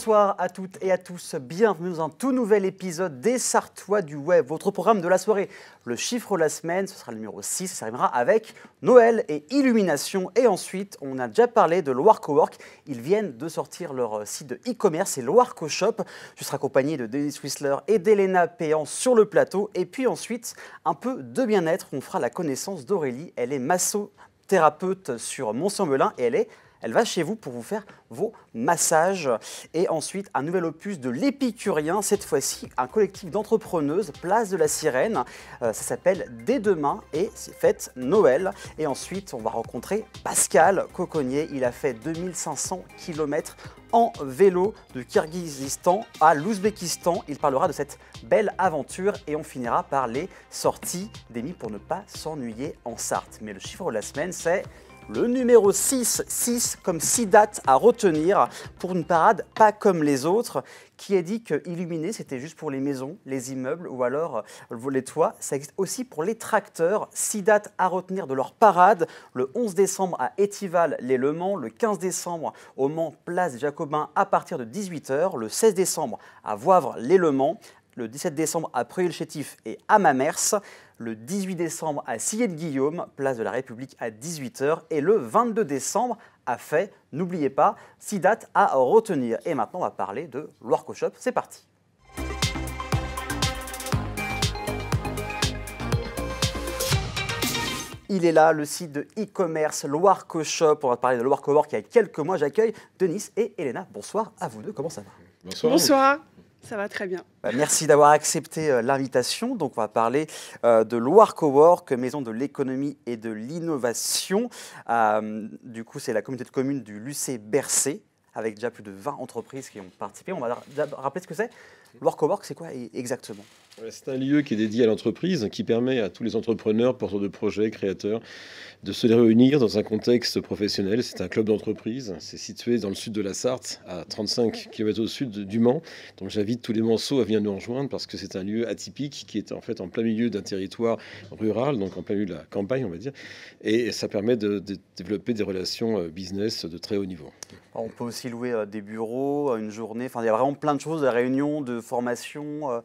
Bonsoir à toutes et à tous, bienvenue dans un tout nouvel épisode des Sartois du Web, votre programme de la soirée. Le chiffre de la semaine, ce sera le numéro 6, ça arrivera avec Noël et Illumination. Et ensuite, on a déjà parlé de Loire Work, ils viennent de sortir leur euh, site de e-commerce et Loire Shop. Je serai accompagné de Denis Whistler et d'Elena Péan sur le plateau. Et puis ensuite, un peu de bien-être, on fera la connaissance d'Aurélie, elle est massothérapeute sur Mont-Saint-Melin et elle est elle va chez vous pour vous faire vos massages. Et ensuite, un nouvel opus de l'épicurien, cette fois-ci un collectif d'entrepreneuses, Place de la Sirène. Euh, ça s'appelle Dès demain et c'est fête Noël. Et ensuite, on va rencontrer Pascal Coconnier. Il a fait 2500 km en vélo de Kyrgyzstan à l'Ouzbékistan. Il parlera de cette belle aventure et on finira par les sorties d'Emmy pour ne pas s'ennuyer en Sarthe. Mais le chiffre de la semaine, c'est le numéro 6, 6 comme 6 dates à retenir pour une parade pas comme les autres, qui a dit que illuminer c'était juste pour les maisons, les immeubles ou alors euh, les toits. Ça existe aussi pour les tracteurs. 6 dates à retenir de leur parade le 11 décembre à Étival, les Le Mans, le 15 décembre au Mans, place Jacobin à partir de 18h, le 16 décembre à Voivre, les Le Mans, le 17 décembre à preuil chétif et à Mamers, le 18 décembre à Sillé-de-Guillaume, place de la République à 18h, et le 22 décembre à Fay, n'oubliez pas, six dates à retenir. Et maintenant, on va parler de loire Shop. c'est parti Il est là, le site de e-commerce Loire Shop. On va parler de Loire Co-Work il y a quelques mois. J'accueille Denis et Elena. Bonsoir à vous deux. Comment ça va Bonsoir. Ça va très bien. Bah, merci d'avoir accepté euh, l'invitation. Donc, on va parler euh, de Loire Cowork, maison de l'économie et de l'innovation. Euh, du coup, c'est la communauté de communes du Lucé-Bercé avec déjà plus de 20 entreprises qui ont participé. On va rappeler ce que c'est. L'Orcowork, c'est quoi exactement C'est un lieu qui est dédié à l'entreprise, qui permet à tous les entrepreneurs, porteurs de projets, créateurs, de se réunir dans un contexte professionnel. C'est un club d'entreprise. C'est situé dans le sud de la Sarthe, à 35 km au sud du Mans. Donc j'invite tous les Manceaux à venir nous rejoindre parce que c'est un lieu atypique qui est en fait en plein milieu d'un territoire rural, donc en plein milieu de la campagne, on va dire. Et ça permet de, de développer des relations euh, business de très haut niveau. On peut aussi louer euh, des bureaux, euh, une journée. Enfin, il y a vraiment plein de choses, des réunions, de formations. Euh.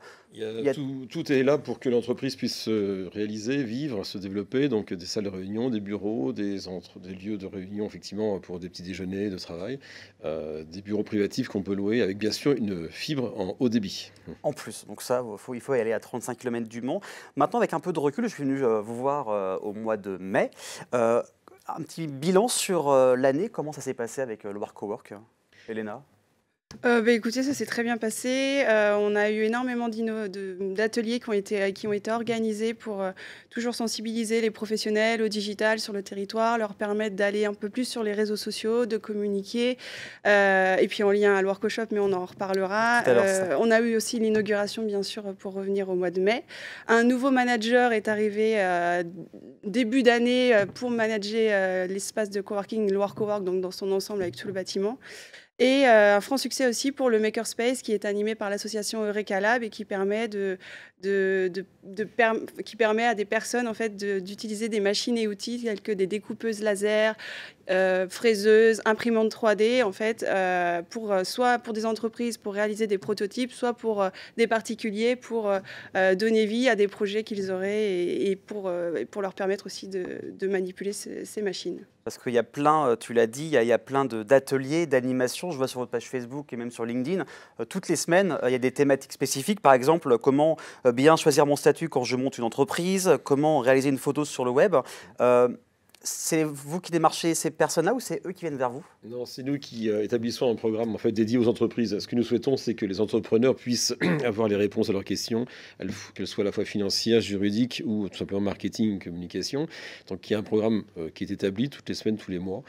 tout, est là pour que l'entreprise puisse se réaliser, vivre, se développer. Donc, des salles de réunion, des bureaux, des, des lieux de réunion, effectivement, pour des petits déjeuners, de travail, des bureaux privatifs qu'on peut louer avec, bien sûr, une fibre en haut débit. En plus, donc ça, faut, il faut y aller à 35 km du Mont. Maintenant, avec un peu de recul, je suis venu vous voir au mois de mai. Un petit bilan sur euh, l'année, comment ça s'est passé avec euh, le Cowork, Elena euh, bah, écoutez, ça s'est très bien passé. Euh, on a eu énormément d'ateliers qui, ont été, euh, qui ont été organisés pour toujours sensibiliser les professionnels au digital sur le territoire, leur permettre d'aller un peu plus sur les réseaux sociaux, de communiquer. et puis en lien à le mais on en reparlera. on a eu aussi l'inauguration, bien sûr, pour revenir au mois de mai. Un nouveau manager est arrivé début d'année pour manager l'espace de coworking le Cowork, donc dans son ensemble avec tout le bâtiment. Et euh, un franc succès aussi pour le Makerspace qui est animé par l'association Eureka Lab et qui permet, à des personnes en fait, d'utiliser des machines et outils tels que des découpeuses laser, euh, fraiseuses, imprimantes 3D en fait, euh, pour, soit pour des entreprises pour réaliser des prototypes, soit pour des particuliers pour donner vie à des projets qu'ils auraient et, pour, leur permettre aussi de, manipuler ces machines. Parce qu'il y a plein, euh, tu l'as dit, il y a, plein d'ateliers, d'animations. Je vois sur votre page Facebook et même sur LinkedIn, euh, toutes les semaines, euh, il y a des thématiques spécifiques. Par exemple, comment bien choisir mon statut quand je monte une entreprise, comment réaliser une photo sur le web c'est vous qui démarchez ces personnes-là ou c'est eux qui viennent vers vous Non, c'est nous qui euh, établissons un programme en fait dédié aux entreprises. Ce que nous souhaitons, c'est que les entrepreneurs puissent avoir les réponses à leurs questions, qu'elles soient à la fois financières, juridiques ou tout simplement marketing, communication. Donc, il y a un programme euh, qui est établi toutes les semaines, tous les mois.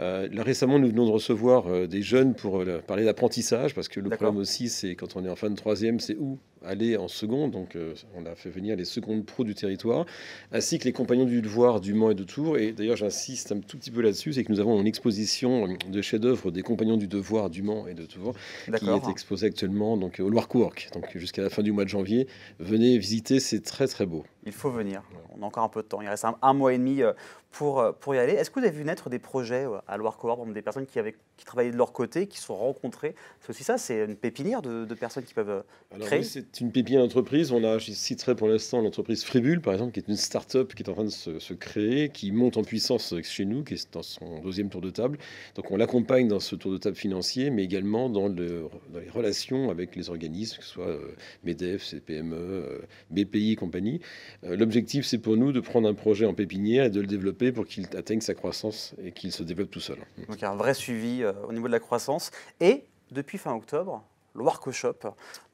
Euh, récemment, nous venons de recevoir euh, des jeunes pour euh, parler d'apprentissage, parce que le problème aussi, c'est quand on est en fin de troisième, c'est où aller en seconde. Donc, on a fait venir les secondes pro du territoire, ainsi que les compagnons du devoir du Mans et de Tours. Et d'ailleurs, j'insiste un tout petit peu là-dessus, c'est que nous avons une exposition de chefs-d'œuvre des compagnons du devoir du Mans et de Tours, qui est exposée actuellement donc, au Loire-Courc, donc jusqu'à la fin du mois de janvier. Venez visiter, c'est très très beau il faut venir. On a encore un peu de temps. Il reste un, mois et demi euh, pour, euh, pour y aller. Est-ce que vous avez vu naître des projets euh, à Loire Coop, des personnes qui, avaient, travaillaient de leur côté, qui se sont rencontrées C'est aussi ça, c'est une pépinière de, personnes qui peuvent créer. c'est une pépinière d'entreprise. On a, je citerai pour l'instant l'entreprise Fribule, par exemple, qui est une start-up qui est en train de se, créer, qui monte en puissance chez nous, qui est dans son deuxième tour de table. Donc on l'accompagne dans ce tour de table financier, mais également dans, le, dans les relations avec les organismes, que ce soit MEDEF, CPME, BPI et compagnie. Euh, l'objectif, c'est pour nous de prendre un projet en pépinière et de le développer pour qu'il atteigne sa croissance et qu'il se développe tout seul. Donc un vrai suivi euh, au niveau de la croissance. Et depuis fin octobre, le workshop,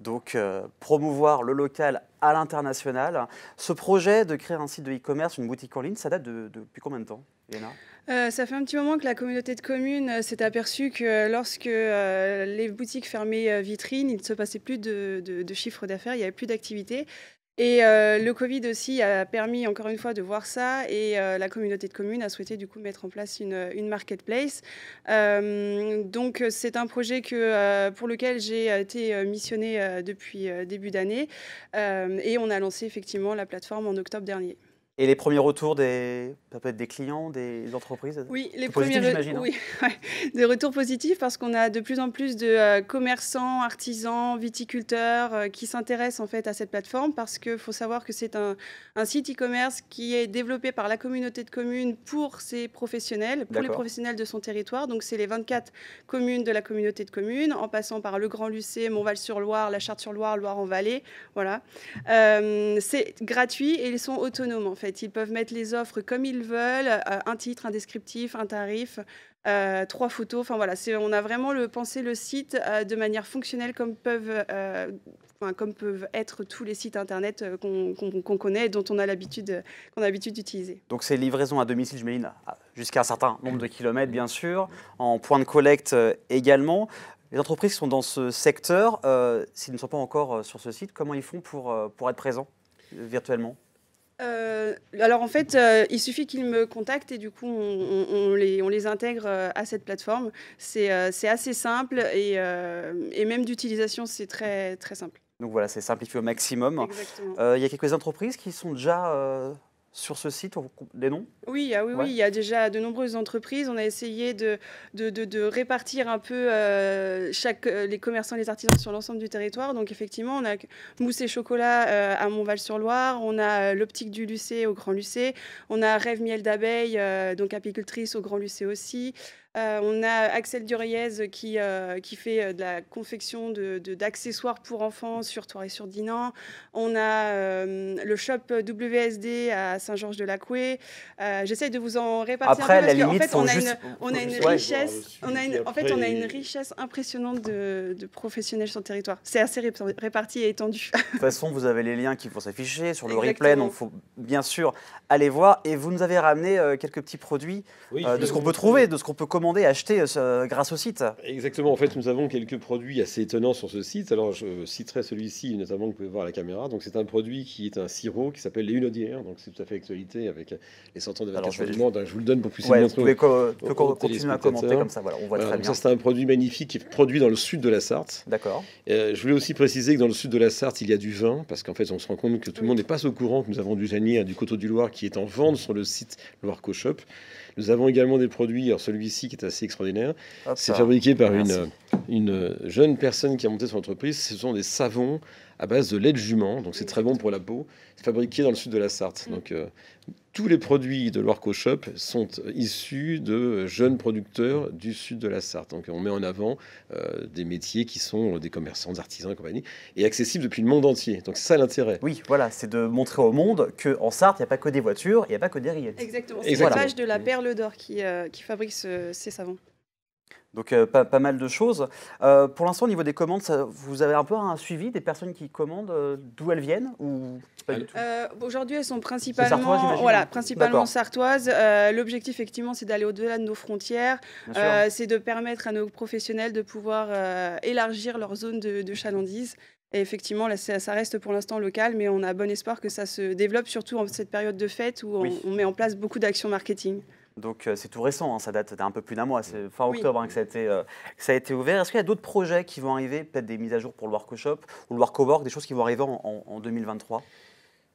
donc euh, promouvoir le local à l'international. Ce projet de créer un site de e-commerce, une boutique en ligne, ça date de, depuis combien de temps, Léna ça fait un petit moment que la communauté de communes s'est aperçue que lorsque les boutiques fermaient vitrines, il ne se passait plus de, de, de chiffre d'affaires, il n'y avait plus d'activité. Et euh, le Covid aussi a permis encore une fois de voir ça et euh, la communauté de communes a souhaité du coup mettre en place une, marketplace. Euh, donc c'est un projet que, pour lequel j'ai été missionnée depuis début d'année et on a lancé effectivement la plateforme en octobre dernier. Et les premiers retours des, peut être des clients, des entreprises Oui, les premiers hein. des retours positifs parce qu'on a de plus en plus de euh, commerçants, artisans, viticulteurs euh, qui s'intéressent en fait à cette plateforme parce qu'il faut savoir que c'est un, site e-commerce qui est développé par la communauté de communes pour ses professionnels, pour les professionnels de son territoire. Donc c'est les 24 communes de la communauté de communes en passant par le Grand Lucé, Montval-sur-Loire, la Charte-sur-Loire, Loire-en-Vallée. Voilà. Euh, c'est gratuit et ils sont autonomes en fait. Ils peuvent mettre les offres comme ils veulent, euh, un titre, un descriptif, un tarif, euh, trois photos. Enfin voilà, on a vraiment le, pensé le site euh, de manière fonctionnelle comme peuvent, comme peuvent être tous les sites internet qu'on connaît et dont on a l'habitude qu'on a d'utiliser. Donc c'est livraison à domicile, j'imagine, jusqu'à un certain nombre de kilomètres bien sûr, en point de collecte également. Les entreprises qui sont dans ce secteur, s'ils ne sont pas encore sur ce site, comment ils font pour être présents virtuellement euh, alors en fait, euh, il suffit qu'ils me contactent et du coup, on, les, intègre euh, à cette plateforme. C'est assez simple et, même d'utilisation, c'est très, très simple. Donc voilà, c'est simplifié au maximum. Il y a quelques entreprises qui sont déjà sur ce site on noms Oui, ah oui, oui, il y a déjà de nombreuses entreprises. On a essayé de, de, répartir un peu euh, euh, les commerçants et les artisans sur l'ensemble du territoire. Donc effectivement, on a Mousse et Chocolat euh, à Montval-sur-Loire, on a l'Optique du Lucé au Grand Lucé, on a Rêve Miel d'abeille, donc apicultrice au Grand Lucé aussi. Euh, on a Axel Duriez qui, euh, qui fait euh, de la confection d'accessoires de, d'accessoires pour enfants sur Toire et sur Dinan. On a le shop WSD à Saint-Georges-de-Lacoué. J'essaie de vous en répartir Après, un peu parce qu'en fait, on a, une, richesse, on a en fait, on a une richesse impressionnante de, de professionnels sur le territoire. C'est assez réparti et étendu. De toute façon, vous avez les liens qui vont s'afficher sur le replay, donc faut bien sûr aller voir. Et vous nous avez ramené quelques petits produits de ce qu'on peut trouver, de ce qu'on peut commander, acheter euh, grâce au site. Exactement. En fait, nous avons quelques produits assez étonnants sur ce site. Alors, je citerai celui-ci, notamment, que vous pouvez voir à la caméra. Donc, c'est un produit qui est un sirop qui s'appelle les Donc, c'est tout à fait actualité avec euh, les centaines de vacances du monde. Je vous le donne pour plus ouais, Vous pouvez continuer à commenter comme ça. Voilà, on voit très bien. c'est un produit magnifique qui est produit dans le sud de la Sarthe. D'accord. Euh, je voulais aussi préciser que dans le sud de la Sarthe, il y a du vin, parce qu'en fait, on se rend compte que tout le monde n'est pas au courant que nous avons du Janier du Coteau du Loir qui est en vente sur le site Loire Co Shop. Nous avons également des produits, alors celui-ci qui est assez extraordinaire. Ah, C'est fabriqué par une une jeune personne qui a monté son entreprise. Ce sont des savons à base de lait de jument, donc c'est très bon pour la peau. fabriqués fabriqué dans le sud de la Sarthe. Donc euh, tous les produits de l'Orco Shop sont issus de jeunes producteurs du sud de la Sarthe. Donc on met en avant euh, des métiers qui sont des commerçants, des artisans et compagnie, et accessibles depuis le monde entier. Donc c'est ça l'intérêt. Oui, voilà, c'est de montrer au monde qu'en Sarthe, il n'y a pas que des voitures, il n'y a pas que des rillettes. Exactement, c'est l'image de la perle d'or qui, euh, fabrique ces savons. Donc euh, pas, mal de choses. Euh, pour l'instant, au niveau des commandes, vous avez un peu un suivi des personnes qui commandent, euh, d'où elles viennent ou Aujourd'hui, elles sont principalement, hein. sartoises. L'objectif, effectivement, c'est d'aller au-delà de nos frontières. c'est de permettre à nos professionnels de pouvoir élargir leur zone de, chalandise. Et effectivement, ça, reste pour l'instant local, mais on a bon espoir que ça se développe, surtout en cette période de fête où on met en place beaucoup d'actions marketing. Donc euh, c'est tout récent, hein, ça date d'un peu plus d'un mois, c'est fin octobre hein, euh, que, ça a été, ouvert. Est-ce qu'il y a d'autres projets qui vont arriver, peut-être des mises à jour pour le Workshop ou le Workowork, des choses qui vont arriver en 2023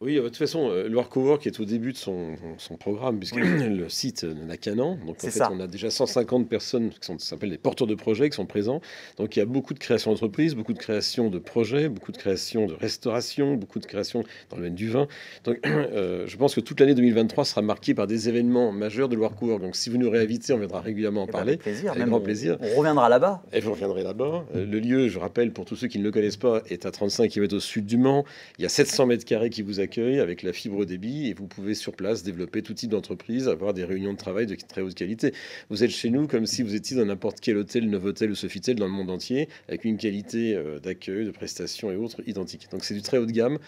oui, euh, de toute façon, euh, le Workover est au début de son, programme, puisque le site euh, n'a qu'un an. Donc, en fait, ça. on a déjà 150 personnes qui sont, s'appellent des porteurs de projets qui sont présents. Donc, il y a beaucoup de créations d'entreprises, beaucoup de créations de projets, beaucoup de créations de restauration, beaucoup de créations dans le domaine du vin. Donc, je pense que toute l'année 2023 sera marquée par des événements majeurs de loire Workover. Donc, si vous nous réinvitez, on viendra régulièrement en eh ben, parler. Avec plaisir, avec grand plaisir. On reviendra là-bas. Et vous reviendrez là-bas. le lieu, je rappelle, pour tous ceux qui ne le connaissent pas, est à 35 km au sud du Mans. Il y a 700 mètres carrés qui vous avec la fibre débit, et vous pouvez sur place développer tout type d'entreprise, avoir des réunions de travail de très haute qualité. Vous êtes chez nous comme si vous étiez dans n'importe quel hôtel, Novotel ou Sofitel dans le monde entier, avec une qualité euh, d'accueil, de prestations et autres identique. Donc c'est du très haut de gamme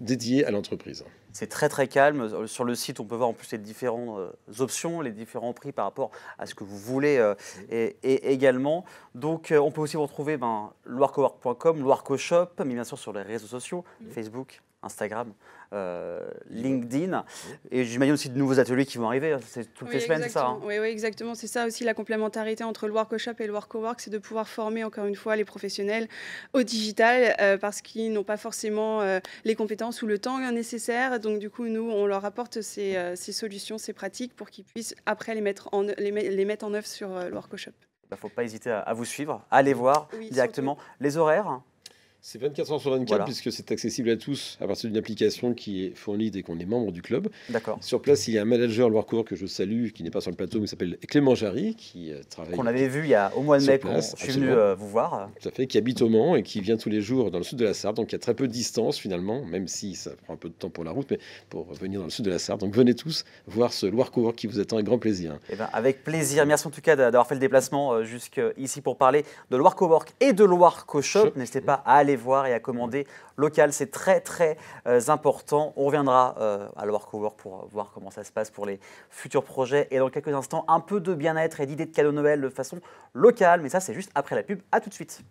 dédié à l'entreprise. C'est très très calme. Euh, sur le site, on peut voir en plus les différentes euh, options, les différents prix par rapport à ce que vous voulez et, également. Donc on peut aussi vous retrouver ben, loircowork.com, shop, mais bien sûr sur les réseaux sociaux, mm. Facebook, Instagram, euh, LinkedIn. Et j'imagine aussi de nouveaux ateliers qui vont arriver. Hein. C'est toutes les semaines, ça. Hein. Oui, oui, exactement. C'est ça aussi la complémentarité entre le Workshop et le Work Work, c'est de pouvoir former encore une fois les professionnels au digital euh, parce qu'ils n'ont pas forcément euh, les compétences ou le temps nécessaire. Donc, du coup, nous, on leur apporte ces, solutions, ces pratiques pour qu'ils puissent après les mettre en, les, mettre en œuvre sur le Workshop. Il bah, ne faut pas hésiter à, vous suivre, à aller voir directement les horaires. Hein. C'est 24 h sur 24 puisque c'est accessible à tous à partir d'une application qui est fournie dès qu'on est membre du club. D'accord. Sur place, il y a un manager Loire-Court que je salue, qui n'est pas sur le plateau, mais s'appelle Clément Jarry, qui euh, travaille. Qu'on avait vu il y a au mois de mai, quand je suis venu euh, vous voir. Tout à fait, qui habite au Mans et qui vient tous les jours dans le sud de la Sarthe, donc il y a très peu de distance finalement, même si ça prend un peu de temps pour la route, mais pour venir dans le sud de la Sarthe. Donc venez tous voir ce loire qui vous attend avec grand plaisir. Eh ben, avec plaisir. Merci en tout cas d'avoir fait le déplacement euh, jusqu'ici pour parler de Loire Cowork et de Loire N'hésitez pas à aller voir et à commander local. C'est très très euh, important. On reviendra euh, à la cover pour voir comment ça se passe pour les futurs projets. Et dans quelques instants, un peu de bien-être et d'idées de cadeaux Noël de façon locale. Mais ça, c'est juste après la pub. À tout de suite.